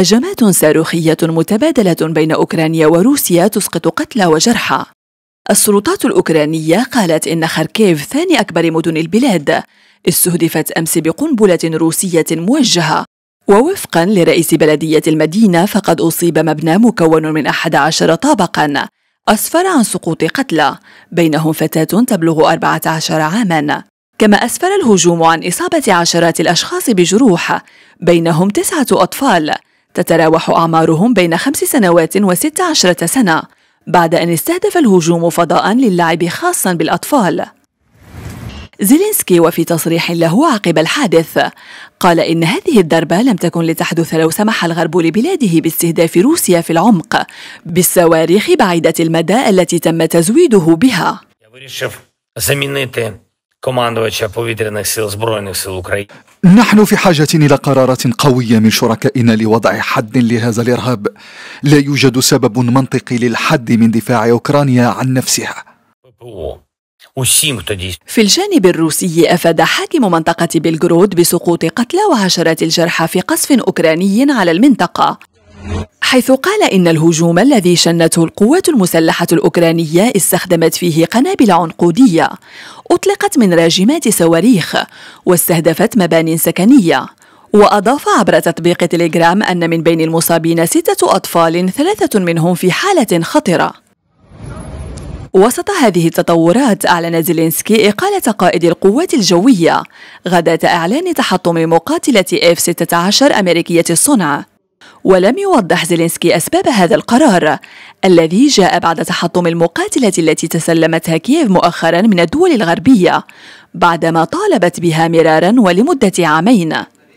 هجمات صاروخية متبادلة بين أوكرانيا وروسيا تسقط قتلى وجرحى السلطات الأوكرانية قالت إن خاركيف ثاني أكبر مدن البلاد استهدفت أمس بقنبلة روسية موجهة ووفقا لرئيس بلدية المدينة فقد أصيب مبنى مكون من 11 طابقا أسفر عن سقوط قتلى بينهم فتاة تبلغ 14 عاما كما أسفر الهجوم عن إصابة عشرات الأشخاص بجروح بينهم تسعة أطفال تتراوح أعمارهم بين خمس سنوات وست عشرة سنة بعد أن استهدف الهجوم فضاء للعب خاصا بالأطفال زيلينسكي وفي تصريح له عقب الحادث قال إن هذه الضربة لم تكن لتحدث لو سمح الغرب لبلاده باستهداف روسيا في العمق بالصواريخ بعيدة المدى التي تم تزويده بها نحن في حاجة إلى قرارات قوية من شركائنا لوضع حد لهذا الإرهاب. لا يوجد سبب منطقي للحد من دفاع أوكرانيا عن نفسها. في الجانب الروسي أفاد حاكم منطقة بلغرود بسقوط قتلى وعشرات الجرحى في قصف أوكراني على المنطقة حيث قال إن الهجوم الذي شنته القوات المسلحة الأوكرانية استخدمت فيه قنابل عنقودية أطلقت من راجمات صواريخ واستهدفت مبان سكنية وأضاف عبر تطبيق تليجرام أن من بين المصابين ستة أطفال ثلاثة منهم في حالة خطرة وسط هذه التطورات أعلن زيلينسكي إقالة قائد القوات الجوية غداة إعلان تحطم مقاتلة F-16 أمريكية الصنع ولم يوضح زيلينسكي أسباب هذا القرار الذي جاء بعد تحطم المقاتلة التي تسلمتها كييف مؤخرا من الدول الغربية بعدما طالبت بها مرارا ولمدة عامين